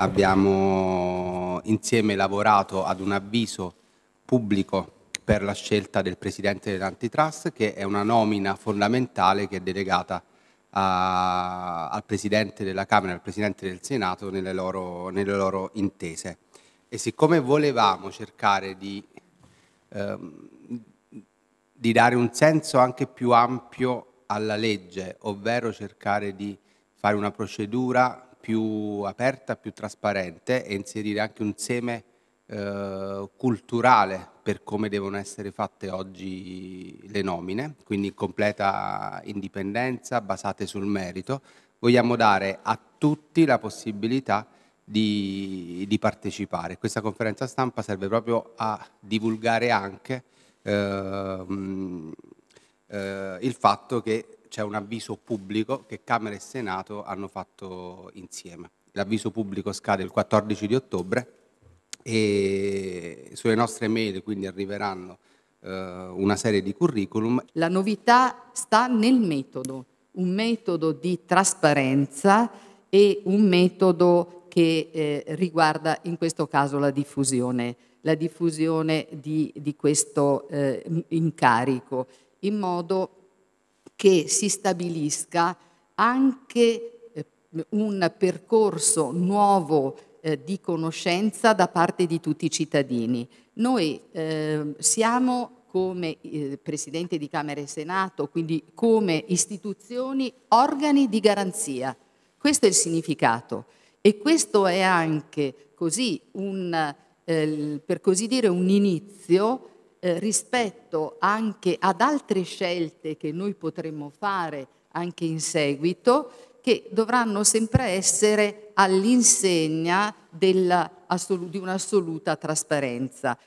abbiamo insieme lavorato ad un avviso pubblico per la scelta del presidente dell'antitrust che è una nomina fondamentale che è delegata a, al presidente della Camera e al presidente del Senato nelle loro, nelle loro intese. E siccome volevamo cercare di, ehm, di, dare un senso anche più ampio alla legge, ovvero cercare di fare una procedura più aperta, più trasparente e inserire anche un seme eh, culturale per come devono essere fatte oggi le nomine, quindi completa indipendenza, basate sul merito. Vogliamo dare a tutti la possibilità di, di partecipare. Questa conferenza stampa serve proprio a divulgare anche eh, eh, il fatto che c'è un avviso pubblico che Camera e Senato hanno fatto insieme. L'avviso pubblico scade il 14 di ottobre e sulle nostre mail quindi arriveranno eh, una serie di curriculum. La novità sta nel metodo, un metodo di trasparenza e un metodo che eh, riguarda in questo caso la diffusione, la diffusione di, di questo eh, incarico, in modo che si stabilisca anche eh, un percorso nuovo eh, di conoscenza da parte di tutti i cittadini. Noi eh, siamo come eh, Presidente di Camera e Senato, quindi come istituzioni, organi di garanzia. Questo è il significato e questo è anche così un, eh, per così dire, un inizio eh, rispetto anche ad altre scelte che noi potremmo fare anche in seguito, che dovranno sempre essere all'insegna di un'assoluta trasparenza.